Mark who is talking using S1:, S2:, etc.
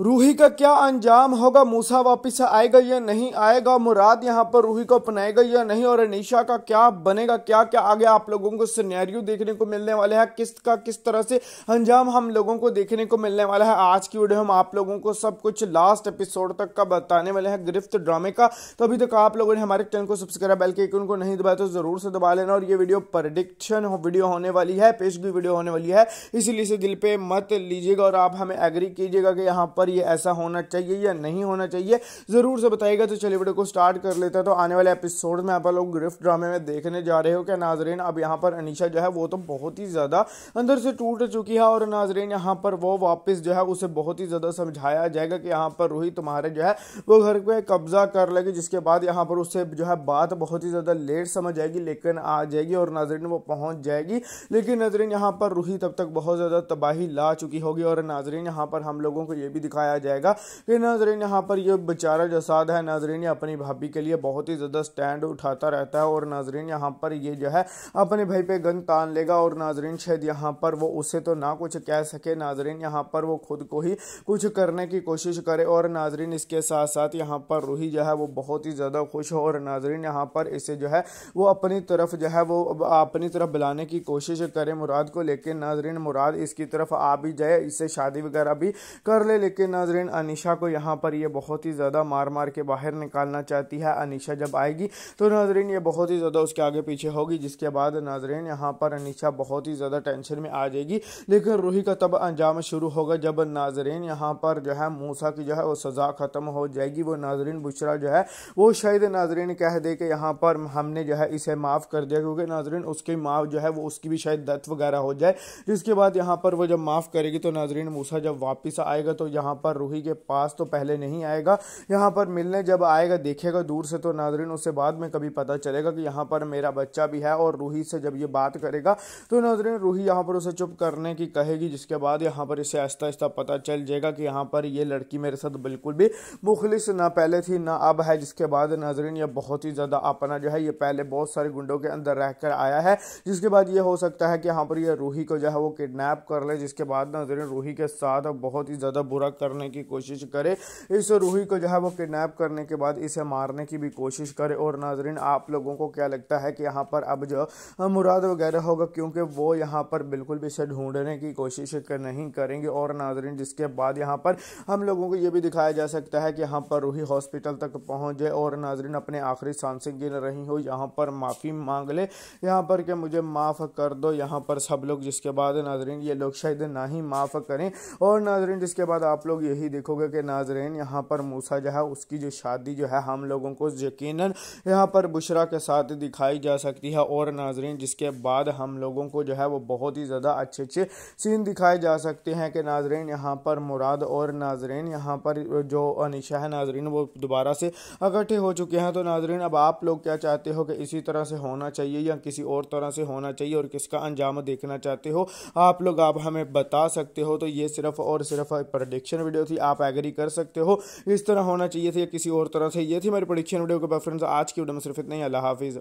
S1: रूही का क्या अंजाम होगा मूसा वापिस आएगा या नहीं आएगा मुराद यहाँ पर रूही को अपनाएगा या नहीं और अनिशा का क्या बनेगा क्या क्या आगे आप लोगों को सिनेरियो देखने को मिलने वाले है किस का किस तरह से अंजाम हम लोगों को देखने को मिलने वाला है आज की वीडियो हम आप लोगों को सब कुछ लास्ट एपिसोड तक का बताने वाले हैं गिरफ्त ड्रामे का तो अभी तक आप लोगों ने हमारे चैनल को सब्सक्राइब बल्कि के उनको नहीं दबाया तो जरूर से दबा लेना और ये वीडियो प्रडिक्शन वीडियो होने वाली है पेशगी वीडियो होने वाली है इसीलिए इसे दिल पे मत लीजिएगा और आप हमें एग्री कीजिएगा कि यहाँ पर पर ये ऐसा होना चाहिए या नहीं होना चाहिए ज़रूर से बताइएगा तो चलिए वीडियो को स्टार्ट कर लेता तो आने वाले एपिसोड में आप लोग ग्रिफ्ट ड्रामे में देखने जा रहे हो क्या नाजरीन अब यहाँ पर अनिशा जो है वो तो बहुत ही ज़्यादा अंदर से टूट चुकी है और नाजरीन यहाँ पर वो वापस जो है उसे बहुत ही ज़्यादा समझाया जाएगा कि यहाँ पर रोहित तुम्हारे जो है वो घर पर कब्ज़ा कर लेगी जिसके बाद यहाँ पर उससे जो है बात बहुत ही ज़्यादा लेट समझ आएगी लेकिन आ जाएगी और नाजरीन वो पहुँच जाएगी लेकिन नाजरीन यहाँ पर रूही तब तक बहुत ज़्यादा तबाही ला चुकी होगी और नाजरीन यहाँ पर हम लोगों को ये भी दिखा दिखाया जाएगा कि नाजरीन यहाँ पर ये बेचारा जो साध है नाजरीन अपनी भाभी के लिए बहुत ही ज़्यादा स्टैंड उठाता रहता है और नाजरीन यहाँ पर ये जो है अपने भाई पे गन तान लेगा और नाजरीन शायद यहाँ पर वो उसे तो ना कुछ कह सके नाजरीन यहाँ पर वो खुद को ही कुछ करने की कोशिश करे और नाजरीन इसके साथ साथ यहाँ पर रूही जो है वो बहुत ही ज़्यादा खुश हो और नाजरीन यहाँ पर इसे जो है वो अपनी तरफ जो है वो अपनी तरफ बुलाने की कोशिश करे मुराद को लेकिन नाजरीन मुराद इसकी तरफ आ भी जाए इससे शादी वगैरह भी कर ले लेकिन नाजरीन अनिशा को यहाँ पर यह बहुत ही ज़्यादा मार मार के बाहर निकालना चाहती है अनिशा जब आएगी तो नाजरीन ये बहुत ही ज़्यादा उसके आगे पीछे होगी जिसके बाद नाजरीन यहाँ पर अनिशा बहुत ही ज़्यादा टेंशन में आ जाएगी लेकिन रूही का तब अंजाम शुरू होगा जब नाजरीन यहाँ पर जो है मूसा की जो है वो सज़ा ख़त्म हो जाएगी वो नाजरीन बुशरा जो है वो शायद नाजरीन कह दे कि यहाँ पर हमने जो है इसे माफ़ कर दिया क्योंकि नाजरीन उसकी माँ जो है वो उसकी भी शायद दत्त वगैरह हो जाए जिसके बाद यहाँ पर वो जब माफ़ करेगी तो नाजरीन मूसा जब वापस आएगा तो यहाँ पर रूही के पास तो पहले नहीं आएगा यहाँ पर मिलने जब आएगा देखेगा दूर से तो नाजरीन उससे बाद में कभी पता चलेगा कि यहाँ पर मेरा बच्चा भी है और रूही से जब ये बात करेगा तो नाजरीन रूही यहाँ पर उसे चुप करने की कहेगी जिसके बाद यहाँ पर इसे आहिस्ता आहिस्ता पता चल जाएगा कि यहाँ पर ये लड़की मेरे साथ बिल्कुल भी मुखलिस ना पहले थी ना अब है जिसके बाद नाजरीन ये बहुत ही ज़्यादा अपना जो है ये पहले बहुत सारे गुंडों के अंदर रह कर आया है जिसके बाद ये हो सकता है कि यहाँ पर यह रूही को जो है वो किडनैप कर ले जिसके बाद नाजरीन रूही के साथ बहुत ही ज़्यादा बुरा कर करने की कोशिश करे इस रूही को जो है वो किडनैप करने के बाद इसे मारने की भी कोशिश करे और नाजरीन आप लोगों को क्या लगता है कि यहाँ पर अब जो मुराद वगैरह होगा क्योंकि वो यहाँ पर बिल्कुल भी इसे ढूंढने की कोशिश कर नहीं करेंगे और नाजरीन जिसके बाद यहाँ पर हम लोगों को ये भी दिखाया जा सकता है कि यहाँ पर रूही हॉस्पिटल तक पहुँच जाए और नाजरीन अपने आखिरी सांसें गिन रही हो यहाँ पर माफ़ी मांग ले यहाँ पर कि मुझे माफ़ कर दो यहाँ पर सब लोग जिसके बाद नाजरीन ये लोग शायद ना ही माफ़ करें और नाजरीन जिसके बाद आप लोग यही देखोगे कि नाजरेन यहाँ पर मूसा जो है उसकी जो शादी जो है हम लोगों को यकीन यहाँ पर बुशरा के साथ दिखाई जा सकती है और नाजरेन जिसके बाद हम लोगों को जो है वो बहुत ही ज़्यादा अच्छे अच्छे सीन दिखाए जा सकते हैं कि नाजरेन यहाँ पर मुराद और नाजरेन यहाँ पर जो अनिशा है नाजरीन वो दोबारा से इकट्ठे हो चुके हैं तो नाजरीन अब आप लोग क्या चाहते हो कि इसी तरह से होना चाहिए या किसी और तरह से होना चाहिए और किसका अंजाम देखना चाहते हो आप लोग आप हमें बता सकते हो तो ये सिर्फ और सिर्फ प्रडिक्शन परीक्षण वीडियो थी आप एग्री कर सकते हो इस तरह होना चाहिए थी या किसी और तरह से ये थी मेरी परीक्षण वीडियो के बाद फ्रेंड्स आज की वीडियो में सिर्फ इतना ही अल्लाह हाफिज़